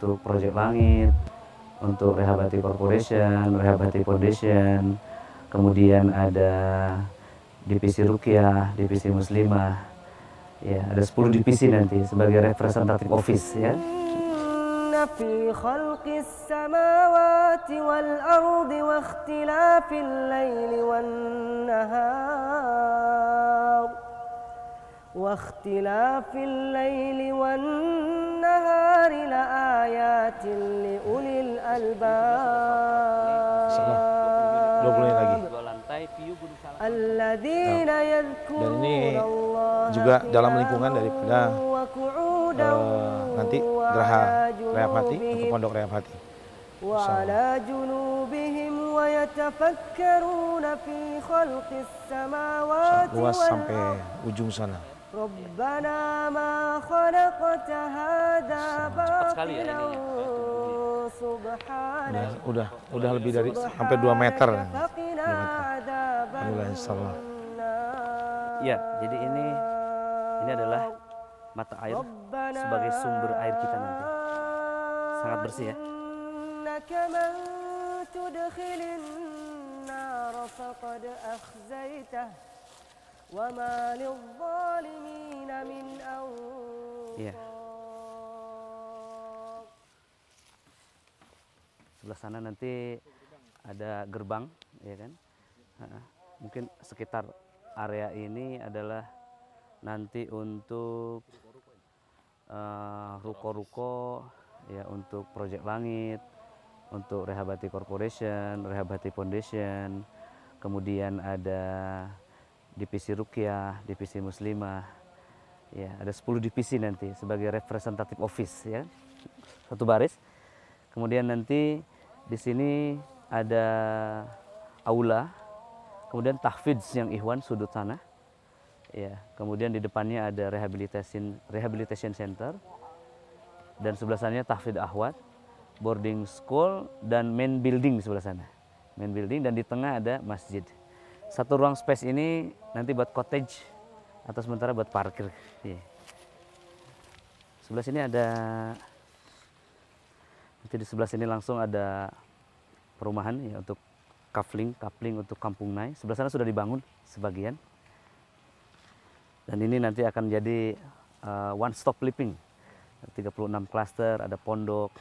untuk Project Langit, untuk Rehabati Corporation, Rehabati Foundation, kemudian ada divisi Rukiah, divisi Muslimah, ya ada 10 divisi nanti sebagai representatif office ya. في خلق السماوات والأرض واختلاف الليل والنهار واختلاف الليل والنهار النار لآيات لأولي الألباب الذين يذكرون dan ini juga dalam lingkungan daripada uh, nanti geraha Rehab Hati atau Pondok Rehab Hati. وعلى ويتفكرون في خلق السماوات والأرض luas sampai ujung sana. Rabbana ma khalaqta hadha batila Nah, udah, udah lebih dari hampir 2 meter. 2 meter. Alhamdulillah, Ya, jadi ini ini adalah mata air sebagai sumber air kita nanti. Sangat bersih ya. تدخل nar faqad akhzaitah Iya. sebelah sana nanti ada gerbang ya kan mungkin sekitar area ini adalah nanti untuk eh, ruko-ruko uh, ya untuk proyek langit untuk Rehabati Corporation, Rehabati Foundation, kemudian ada divisi rukyah, divisi muslimah, ya ada 10 divisi nanti sebagai representatif office ya satu baris. Kemudian nanti di sini ada aula, kemudian tahfidz yang Ikhwan sudut sana, Ya, kemudian di depannya ada rehabilitation rehabilitation center dan sebelah sana tahfidz ahwat, boarding school dan main building sebelah sana. Main building dan di tengah ada masjid. Satu ruang space ini nanti buat cottage atau sementara buat parkir. Yeah. Sebelah sini ada nanti di sebelah sini langsung ada perumahan ya untuk kafling, kafling untuk kampung nai. Sebelah sana sudah dibangun sebagian. Dan ini nanti akan jadi uh, one stop living. 36 klaster, ada pondok,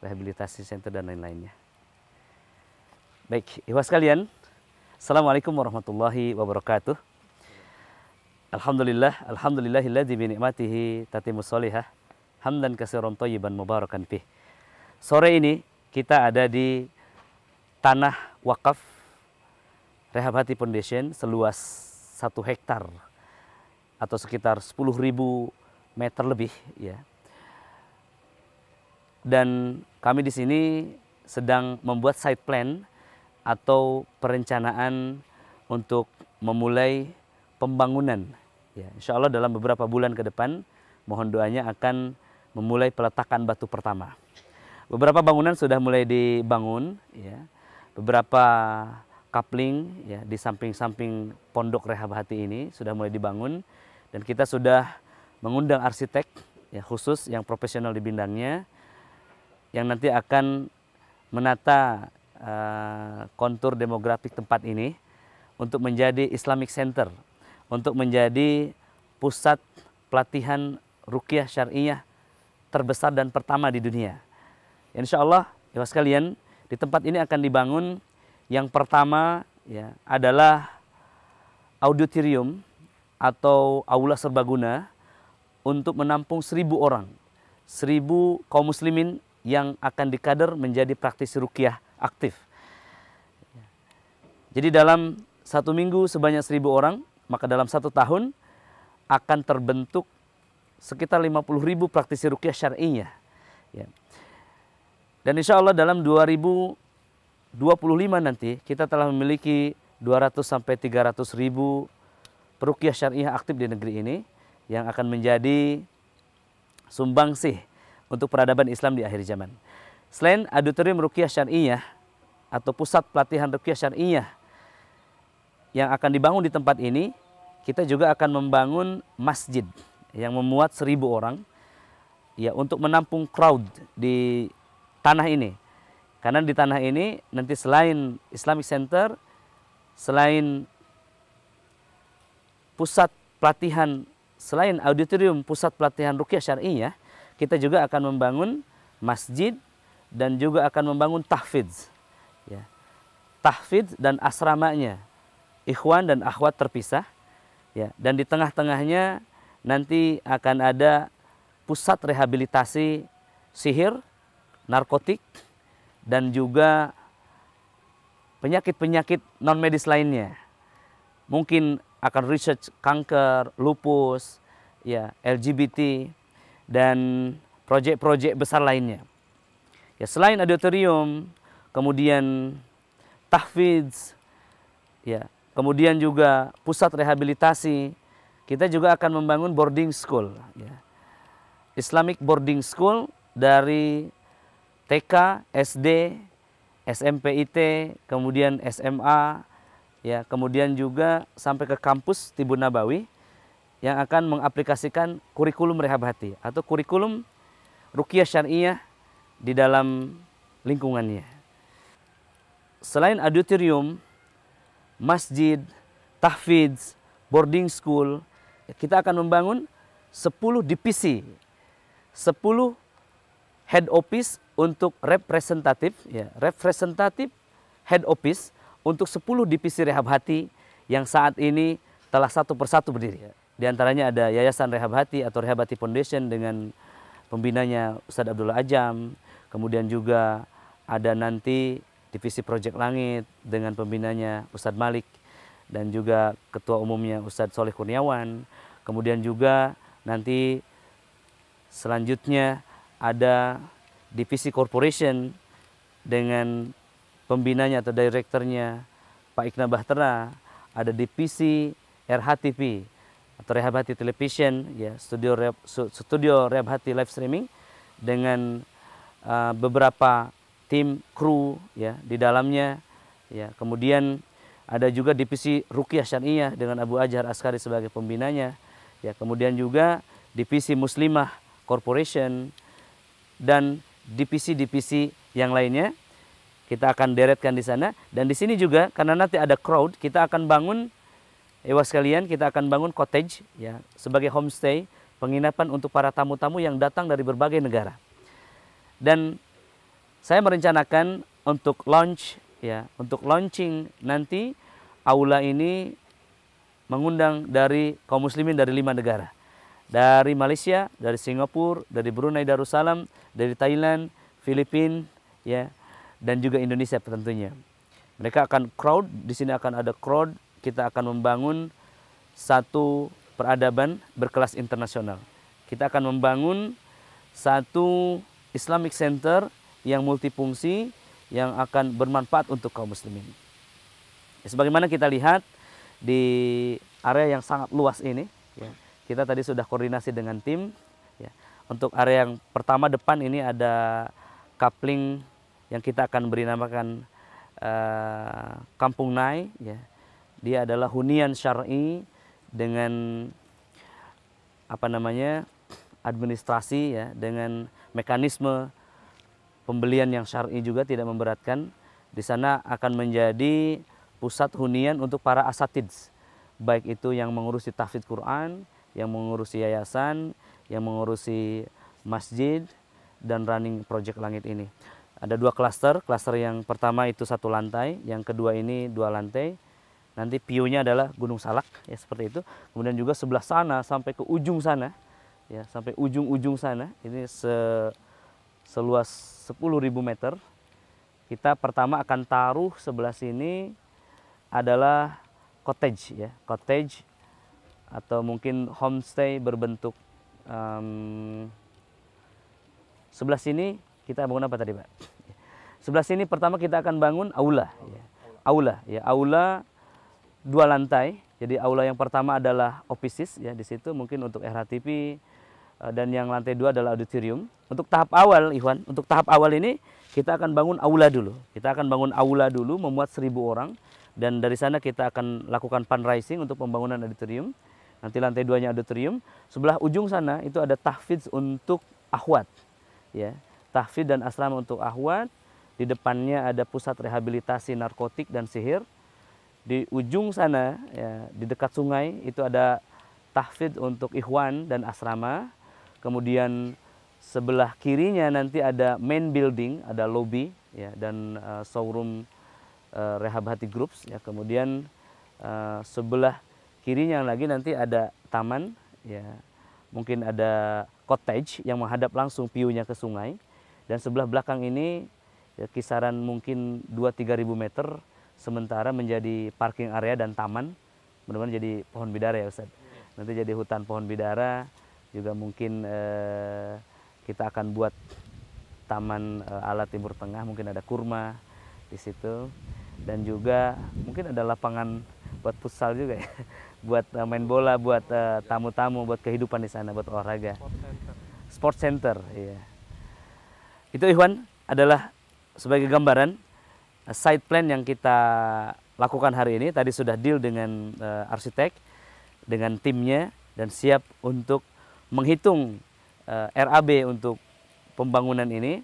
rehabilitasi center dan lain-lainnya. Baik, Iwas kalian. Assalamualaikum warahmatullahi wabarakatuh. Alhamdulillah, alhamdulillahilladzi bi ni'matihi tatimu sholihah. Hamdan katsiran thayyiban mubarakan fih. Sore ini kita ada di tanah wakaf Rehab Hati Foundation seluas satu hektar atau sekitar 10.000 meter lebih ya. Dan kami di sini sedang membuat site plan atau perencanaan untuk memulai pembangunan. Ya, insya Allah dalam beberapa bulan ke depan, mohon doanya akan memulai peletakan batu pertama. Beberapa bangunan sudah mulai dibangun, ya. beberapa kapling ya, di samping-samping pondok rehab hati ini sudah mulai dibangun dan kita sudah mengundang arsitek ya, khusus yang profesional di bidangnya yang nanti akan menata Eh, kontur demografik tempat ini untuk menjadi Islamic Center, untuk menjadi pusat pelatihan rukiah syariah terbesar dan pertama di dunia. Insya Allah, ya sekalian, di tempat ini akan dibangun yang pertama ya, adalah auditorium atau aula serbaguna untuk menampung seribu orang, seribu kaum muslimin yang akan dikader menjadi praktisi rukiah aktif. Jadi dalam satu minggu sebanyak seribu orang, maka dalam satu tahun akan terbentuk sekitar 50 ribu praktisi rukyah syar'inya. Dan insya Allah dalam 2025 nanti kita telah memiliki 200 sampai 300 ribu perukyah syariah aktif di negeri ini yang akan menjadi sumbangsih untuk peradaban Islam di akhir zaman. Selain auditorium rukiah syariah atau pusat pelatihan rukiah syariah yang akan dibangun di tempat ini, kita juga akan membangun masjid yang memuat seribu orang ya untuk menampung crowd di tanah ini. Karena di tanah ini nanti selain Islamic Center, selain pusat pelatihan, selain auditorium pusat pelatihan rukiah syariah, kita juga akan membangun masjid dan juga akan membangun tahfidz. Ya. Tahfidz dan asramanya. Ikhwan dan akhwat terpisah. Ya, dan di tengah-tengahnya nanti akan ada pusat rehabilitasi sihir, narkotik, dan juga penyakit-penyakit non medis lainnya. Mungkin akan research kanker, lupus, ya LGBT dan proyek-proyek besar lainnya. Ya selain auditorium, kemudian tahfidz, ya, kemudian juga pusat rehabilitasi, kita juga akan membangun boarding school, ya. Islamic boarding school dari TK, SD, smp it kemudian SMA, ya, kemudian juga sampai ke kampus Tibun Nabawi yang akan mengaplikasikan kurikulum rehab atau kurikulum rukiah syariah di dalam lingkungannya. Selain auditorium, masjid, tahfidz, boarding school, kita akan membangun 10 DPC, 10 head office untuk representatif, ya, representatif head office untuk 10 DPC rehab hati yang saat ini telah satu persatu berdiri. Di antaranya ada Yayasan Rehab Hati atau Rehab Hati Foundation dengan pembinanya Ustadz Abdullah Ajam, Kemudian juga ada nanti divisi Project Langit dengan pembinanya Ustadz Malik dan juga ketua umumnya Ustadz Soleh Kurniawan. Kemudian juga nanti selanjutnya ada divisi corporation dengan pembinanya atau direkturnya Pak Ikna Bahtera, ada divisi RHTV atau Rehabati Hati Television ya, studio studio Rehab live streaming dengan Eh, beberapa tim kru ya di dalamnya ya kemudian ada juga divisi rukyah Syariah dengan Abu Ajar Askari sebagai pembinanya ya kemudian juga divisi Muslimah Corporation dan divisi-divisi yang lainnya kita akan deretkan di sana dan di sini juga karena nanti ada crowd kita akan bangun Ewa ya, sekalian kita akan bangun cottage ya sebagai homestay penginapan untuk para tamu-tamu yang datang dari berbagai negara dan saya merencanakan untuk launch ya untuk launching nanti aula ini mengundang dari kaum muslimin dari lima negara dari Malaysia dari Singapura dari Brunei Darussalam dari Thailand Filipina ya dan juga Indonesia tentunya mereka akan crowd di sini akan ada crowd kita akan membangun satu peradaban berkelas internasional kita akan membangun satu Islamic Center yang multifungsi yang akan bermanfaat untuk kaum muslimin. Ya, sebagaimana kita lihat di area yang sangat luas ini, ya, kita tadi sudah koordinasi dengan tim. Ya. Untuk area yang pertama depan ini ada coupling yang kita akan beri namakan uh, Kampung Nai. Ya. Dia adalah hunian syar'i dengan apa namanya administrasi ya dengan mekanisme pembelian yang syar'i juga tidak memberatkan. Di sana akan menjadi pusat hunian untuk para asatids, baik itu yang mengurusi tafsir Quran, yang mengurusi yayasan, yang mengurusi masjid dan running project langit ini. Ada dua klaster, klaster yang pertama itu satu lantai, yang kedua ini dua lantai. Nanti piunya adalah Gunung Salak, ya seperti itu. Kemudian juga sebelah sana sampai ke ujung sana ya sampai ujung-ujung sana ini se seluas 10.000 meter kita pertama akan taruh sebelah sini adalah cottage ya cottage atau mungkin homestay berbentuk um, sebelah sini kita bangun apa tadi pak sebelah sini pertama kita akan bangun aula ya. aula ya aula dua lantai jadi aula yang pertama adalah offices ya di situ mungkin untuk RHTP Eh, dan yang lantai dua adalah auditorium. Untuk tahap awal, Ikhwan, untuk tahap awal ini kita akan bangun aula dulu. Kita akan bangun aula dulu, memuat seribu orang. Dan dari sana kita akan lakukan fundraising untuk pembangunan auditorium. Nanti lantai duanya auditorium. Sebelah ujung sana itu ada tahfidz untuk ahwat. Ya, tahfidz dan asrama untuk ahwat. Di depannya ada pusat rehabilitasi narkotik dan sihir. Di ujung sana, ya, di dekat sungai, itu ada tahfidz untuk ikhwan dan asrama Kemudian sebelah kirinya nanti ada main building, ada lobby ya dan uh, showroom uh, Rehab Groups ya. Kemudian uh, sebelah kirinya lagi nanti ada taman ya. Mungkin ada cottage yang menghadap langsung piunya ke sungai dan sebelah belakang ini ya, kisaran mungkin 2-3 ribu meter sementara menjadi parking area dan taman benar-benar jadi pohon bidara ya Ustaz nanti jadi hutan pohon bidara juga mungkin eh, kita akan buat taman eh, ala timur tengah mungkin ada kurma di situ dan juga mungkin ada lapangan buat futsal juga ya buat eh, main bola buat eh, tamu-tamu buat kehidupan di sana buat olahraga sport center, iya itu Iwan adalah sebagai gambaran eh, side plan yang kita lakukan hari ini tadi sudah deal dengan uh, arsitek dengan timnya dan siap untuk menghitung uh, eh, RAB untuk pembangunan ini.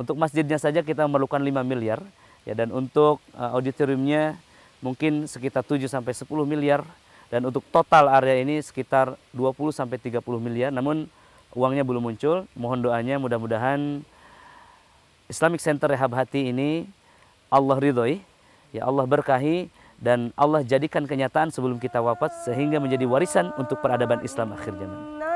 Untuk masjidnya saja kita memerlukan 5 miliar ya dan untuk uh, auditoriumnya mungkin sekitar 7 sampai 10 miliar dan untuk total area ini sekitar 20 sampai 30 miliar. Namun uangnya belum muncul. Mohon doanya mudah-mudahan Islamic Center Rehab Hati ini Allah ridhoi, ya Allah berkahi dan Allah jadikan kenyataan sebelum kita wafat sehingga menjadi warisan untuk peradaban Islam akhir zaman.